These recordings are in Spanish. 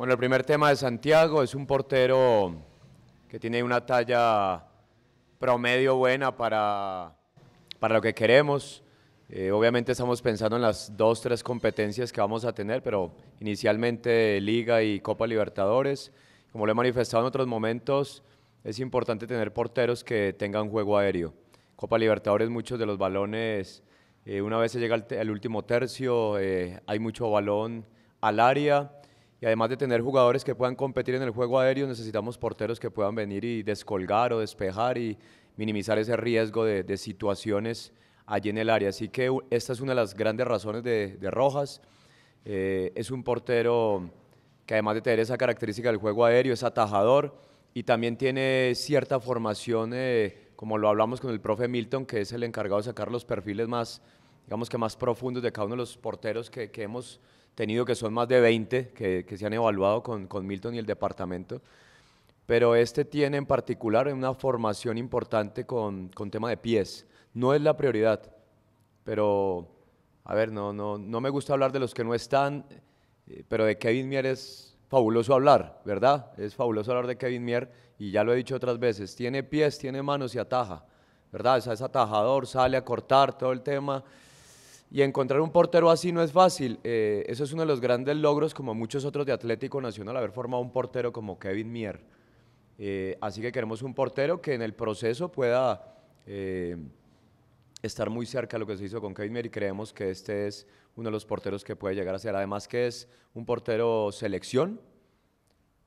Bueno, el primer tema de Santiago es un portero que tiene una talla promedio buena para, para lo que queremos. Eh, obviamente estamos pensando en las dos, tres competencias que vamos a tener, pero inicialmente Liga y Copa Libertadores. Como lo he manifestado en otros momentos, es importante tener porteros que tengan juego aéreo. Copa Libertadores, muchos de los balones, eh, una vez se llega al, último tercio, eh, hay mucho balón al área y además de tener jugadores que puedan competir en el juego aéreo, necesitamos porteros que puedan venir y descolgar o despejar y minimizar ese riesgo de, situaciones allí en el área. Así que esta es una de las grandes razones de, Rojas. Eh, es un portero que además de tener esa característica del juego aéreo, es atajador y también tiene cierta formación, eh, como lo hablamos con el profe Milton, que es el encargado de sacar los perfiles más, digamos que más profundos de cada uno de los porteros que, que hemos tenido, que son más de 20, que, se han evaluado con, con, Milton y el departamento. Pero este tiene en particular una formación importante con, con tema de pies. No es la prioridad, pero, a ver, no, no, no me gusta hablar de los que no están, eh, pero de Kevin Mier es fabuloso hablar, ¿verdad? Es fabuloso hablar de Kevin Mier y ya lo he dicho otras veces, tiene pies, tiene manos y ataja, ¿verdad? O es atajador, sale a cortar todo el tema. Y encontrar un portero así no es fácil. Eh, eso es uno de los grandes logros, como muchos otros de Atlético Nacional, haber formado un portero como Kevin Mier. Eh, así que queremos un portero que en el proceso pueda eh, estar muy cerca de lo que se hizo con Kevin Mier y creemos que este es uno de los porteros que puede llegar a ser. Además que es un portero selección,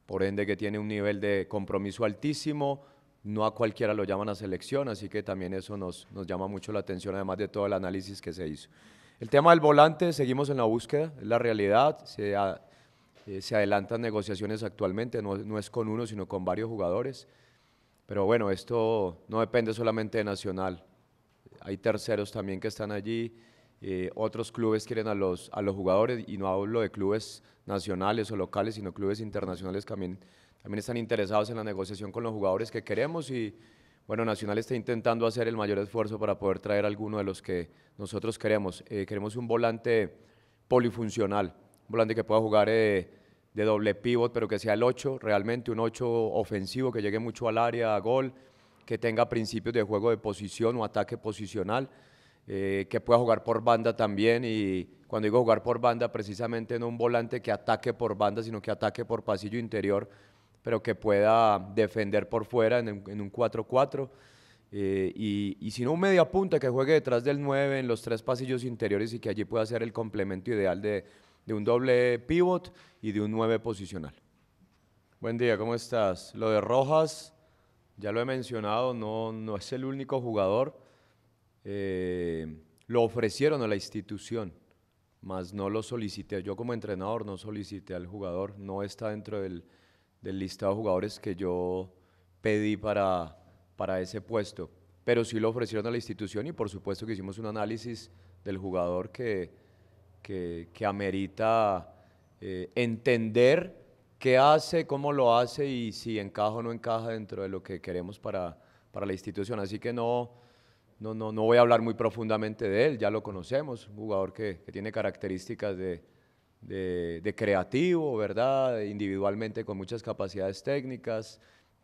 por ende que tiene un nivel de compromiso altísimo, no a cualquiera lo llaman a selección, así que también eso nos, llama mucho la atención, además de todo el análisis que se hizo. El tema del volante, seguimos en la búsqueda, es la realidad, se, eh, adelantan negociaciones actualmente, no, es con uno, sino con varios jugadores. Pero bueno, esto no depende solamente de Nacional, hay terceros también que están allí, eh, otros clubes quieren a los, a los jugadores, y no hablo de clubes nacionales o locales, sino clubes internacionales también también están interesados en la negociación con los jugadores que queremos y bueno, Nacional está intentando hacer el mayor esfuerzo para poder traer alguno de los que nosotros queremos. Eh, queremos un volante polifuncional, un volante que pueda jugar eh, de doble pivot, pero que sea el 8, realmente un 8 ofensivo, que llegue mucho al área, a gol, que tenga principios de juego de posición o ataque posicional, eh, que pueda jugar por banda también y cuando digo jugar por banda, precisamente no un volante que ataque por banda, sino que ataque por pasillo interior, pero que pueda defender por fuera en, un 4-4. Eh, y, y si no, un media punta que juegue detrás del 9 en los tres pasillos interiores y que allí pueda ser el complemento ideal de, de un doble pivot y de un 9 posicional. Buen día, ¿cómo estás? Lo de Rojas, ya lo he mencionado, no, no es el único jugador. Eh, lo ofrecieron a la institución, mas no lo solicité. Yo como entrenador no solicité al jugador, no está dentro del, del listado de jugadores que yo pedí para, para ese puesto. Pero sí lo ofrecieron a la institución y por supuesto que hicimos un análisis del jugador que, que, amerita eh, entender qué hace, cómo lo hace y si encaja o no encaja dentro de lo que queremos para, para la institución. Así que no, no, no, no voy a hablar muy profundamente de él, ya lo conocemos, un jugador que, que tiene características de, de, creativo, ¿verdad? Individualmente con muchas capacidades técnicas,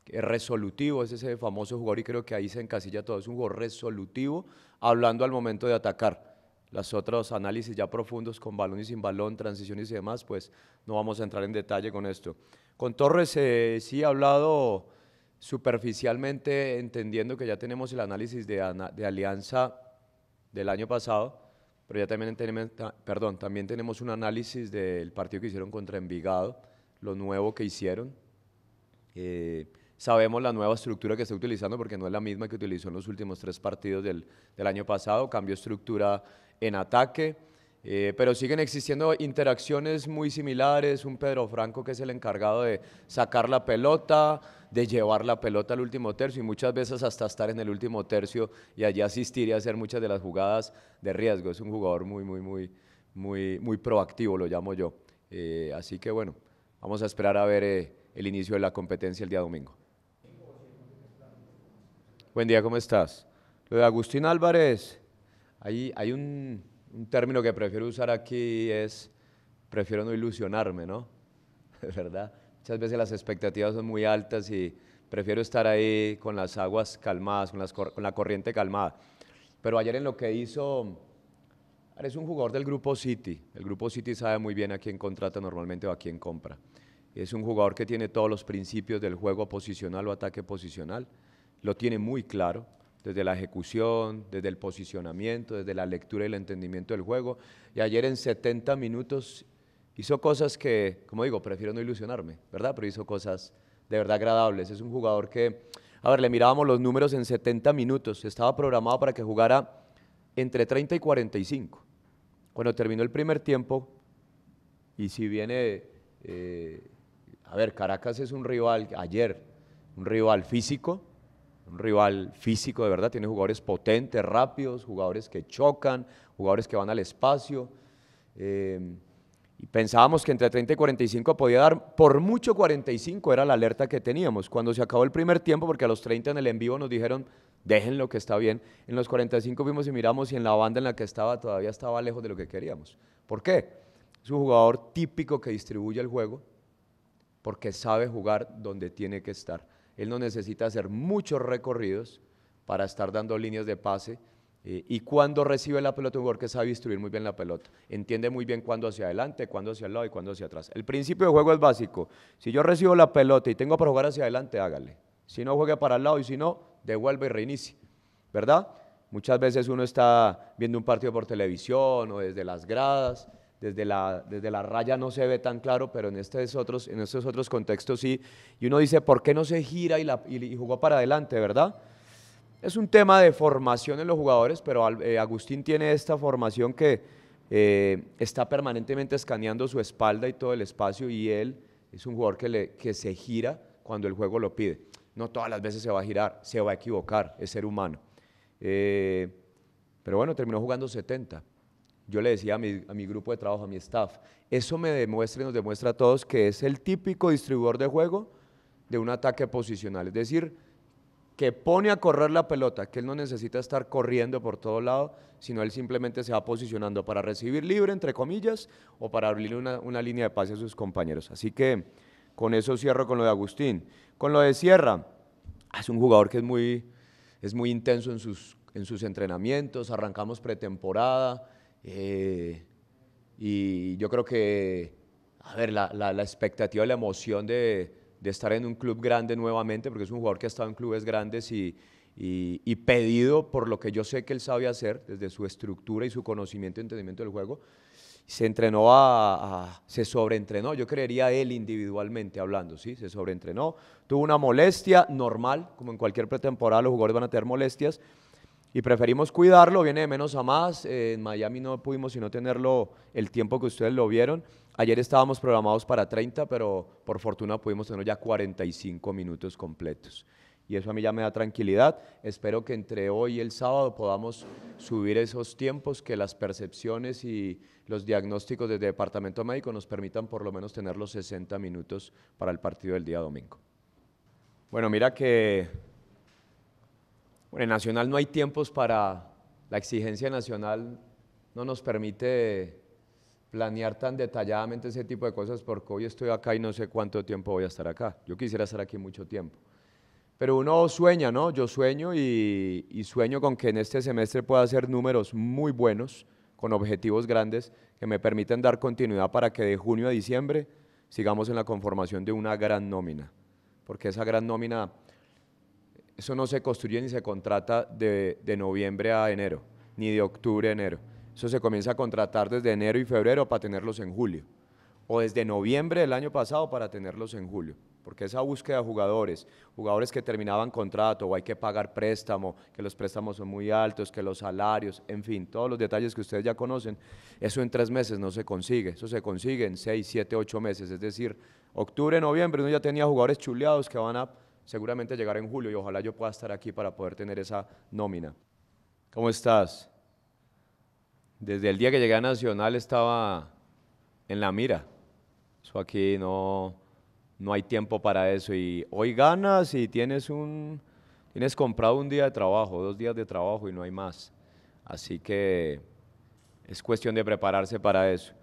resolutivo, es ese famoso jugador y creo que ahí se encasilla todo, es un jugador resolutivo, hablando al momento de atacar. Los otros análisis ya profundos con balón y sin balón, transiciones y demás, pues no vamos a entrar en detalle con esto. Con Torres eh, sí he hablado superficialmente, entendiendo que ya tenemos el análisis de alianza del año pasado, pero ya también tenemos, perdón, también tenemos un análisis del partido que hicieron contra Envigado, lo nuevo que hicieron. Eh, sabemos la nueva estructura que está utilizando porque no es la misma que utilizó en los últimos tres partidos del, del año pasado, cambió estructura en ataque eh, pero siguen existiendo interacciones muy similares, un Pedro Franco que es el encargado de sacar la pelota, de llevar la pelota al último tercio y muchas veces hasta estar en el último tercio y allí asistir y hacer muchas de las jugadas de riesgo. Es un jugador muy, muy, muy, muy, muy proactivo, lo llamo yo. Eh, así que bueno, vamos a esperar a ver eh, el inicio de la competencia el día domingo. Buen día, ¿cómo estás? Lo de Agustín Álvarez, ahí hay un un término que prefiero usar aquí es, prefiero no ilusionarme, ¿no? ¿Verdad? Muchas veces las expectativas son muy altas y prefiero estar ahí con las aguas calmadas, con, con la corriente calmada. Pero ayer en lo que hizo, es un jugador del grupo City. El grupo City sabe muy bien a quién contrata normalmente o a quién compra. Es un jugador que tiene todos los principios del juego posicional o ataque posicional. Lo tiene muy claro desde la ejecución, desde el posicionamiento, desde la lectura y el entendimiento del juego. Y ayer en 70 minutos hizo cosas que, como digo, prefiero no ilusionarme, ¿verdad? Pero hizo cosas de verdad agradables. Es un jugador que, a ver, le mirábamos los números en 70 minutos, estaba programado para que jugara entre 30 y 45. Cuando terminó el primer tiempo, y si viene, eh, a ver, Caracas es un rival, ayer, un rival físico, un rival físico de verdad, tiene jugadores potentes, rápidos, jugadores que chocan, jugadores que van al espacio. Eh, y pensábamos que entre 30 y 45 podía dar, por mucho 45 era la alerta que teníamos. Cuando se acabó el primer tiempo, porque a los 30 en el en vivo nos dijeron, déjenlo que está bien, en los 45 vimos y miramos y en la banda en la que estaba todavía estaba lejos de lo que queríamos. ¿Por qué? Es un jugador típico que distribuye el juego porque sabe jugar donde tiene que estar él no necesita hacer muchos recorridos para estar dando líneas de pase. Eh, y cuando recibe la pelota, un jugador que sabe distribuir muy bien la pelota, entiende muy bien cuándo hacia adelante, cuándo hacia el lado y cuándo hacia atrás. El principio de juego es básico. Si yo recibo la pelota y tengo para jugar hacia adelante, hágale. Si no, juegue para el lado y si no, devuelve y reinicie. ¿Verdad? Muchas veces uno está viendo un partido por televisión o desde las gradas desde la, desde la raya no se ve tan claro, pero en estos otros, en estos otros contextos sí. Y uno dice, ¿por qué no se gira y, jugó para adelante, verdad? Es un tema de formación en los jugadores, pero eh, Agustín tiene esta formación que eh, está permanentemente escaneando su espalda y todo el espacio y él es un jugador que, se gira cuando el juego lo pide. No todas las veces se va a girar, se va a equivocar, es ser humano. Eh, pero bueno, terminó jugando 70 yo le decía a mi, grupo de trabajo, a mi staff, eso me demuestra y nos demuestra a todos que es el típico distribuidor de juego de un ataque posicional, es decir, que pone a correr la pelota, que él no necesita estar corriendo por todo lado, sino él simplemente se va posicionando para recibir libre, entre comillas, o para abrirle una, línea de pase a sus compañeros. Así que con eso cierro con lo de Agustín. Con lo de Sierra, es un jugador que es muy, es muy intenso en sus, en sus entrenamientos, arrancamos pretemporada, eh, y yo creo que, a ver, la, expectativa y la emoción de, estar en un club grande nuevamente, porque es un jugador que ha estado en clubes grandes y, pedido por lo que yo sé que él sabe hacer, desde su estructura y su conocimiento y entendimiento del juego, se entrenó a, a se sobreentrenó, yo creería él individualmente hablando, ¿sí? Se sobreentrenó, tuvo una molestia normal, como en cualquier pretemporada los jugadores van a tener molestias, y preferimos cuidarlo, viene de menos a más. Eh, en Miami no pudimos sino tenerlo el tiempo que ustedes lo vieron. Ayer estábamos programados para 30, pero por fortuna pudimos tener ya 45 minutos completos. Y eso a mí ya me da tranquilidad. Espero que entre hoy y el sábado podamos subir esos tiempos, que las percepciones y los diagnósticos del Departamento Médico nos permitan por lo menos tener los 60 minutos para el partido del día domingo. Bueno, mira que bueno, en Nacional no hay tiempos para la exigencia nacional, no nos permite planear tan detalladamente ese tipo de cosas porque hoy estoy acá y no sé cuánto tiempo voy a estar acá. Yo quisiera estar aquí mucho tiempo. Pero uno sueña, ¿no? Yo sueño y, sueño con que en este semestre pueda hacer números muy buenos, con objetivos grandes que me permiten dar continuidad para que de junio a diciembre sigamos en la conformación de una gran nómina. Porque esa gran nómina eso no se construye ni se contrata de, noviembre a enero, ni de octubre a enero. Eso se comienza a contratar desde enero y febrero para tenerlos en julio, o desde noviembre del año pasado para tenerlos en julio porque esa búsqueda de jugadores, jugadores que terminaban contrato o hay que pagar préstamo, que los préstamos son muy altos, que los salarios, en fin, todos los detalles que ustedes ya conocen, eso en tres meses no se consigue, eso se consigue en seis, siete, ocho meses, es decir, octubre, noviembre, uno ya tenía jugadores chuleados que van a seguramente llegará en julio y ojalá yo pueda estar aquí para poder tener esa nómina. ¿Cómo estás? Desde el día que llegué a Nacional estaba en la mira. Eso aquí no, hay tiempo para eso. Y hoy ganas y tienes, un, tienes comprado un día de trabajo, dos días de trabajo y no hay más. Así que es cuestión de prepararse para eso.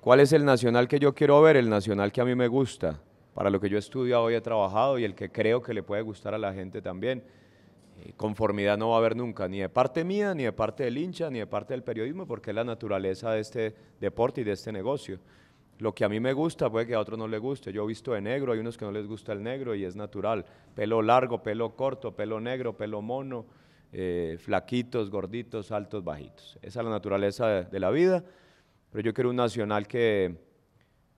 ¿Cuál es el nacional que yo quiero ver? El nacional que a mí me gusta para lo que yo he estudiado hoy he trabajado y el que creo que le puede gustar a la gente también. Eh, conformidad no va a haber nunca, ni de parte mía, ni de parte del hincha, ni de parte del periodismo, porque es la naturaleza de este deporte y de este negocio. Lo que a mí me gusta puede que a otros no le guste. Yo he visto de negro, hay unos que no les gusta el negro y es natural. Pelo largo, pelo corto, pelo negro, pelo mono, eh, flaquitos, gorditos, altos, bajitos. Esa es la naturaleza de, la vida. Pero yo quiero un nacional que,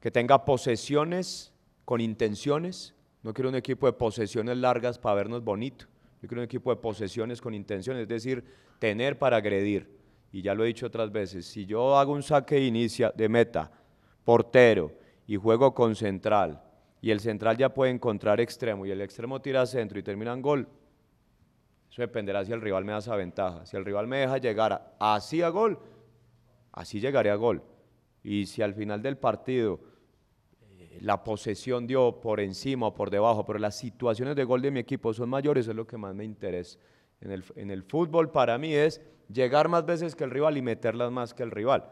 que tenga posesiones con intenciones. No quiero un equipo de posesiones largas para vernos bonito. Yo quiero un equipo de posesiones con intenciones, es decir, tener para agredir. Y ya lo he dicho otras veces, si yo hago un saque de inicia de meta, portero y juego con central, y el central ya puede encontrar extremo y el extremo tira centro y termina en gol, eso dependerá si el rival me da esa ventaja. Si el rival me deja llegar así a gol, así llegaré a gol. Y si al final del partido la posesión dio por encima o por debajo, pero las situaciones de gol de mi equipo son mayores, es lo que más me interesa. En el, en el fútbol para mí es llegar más veces que el rival y meterlas más que el rival.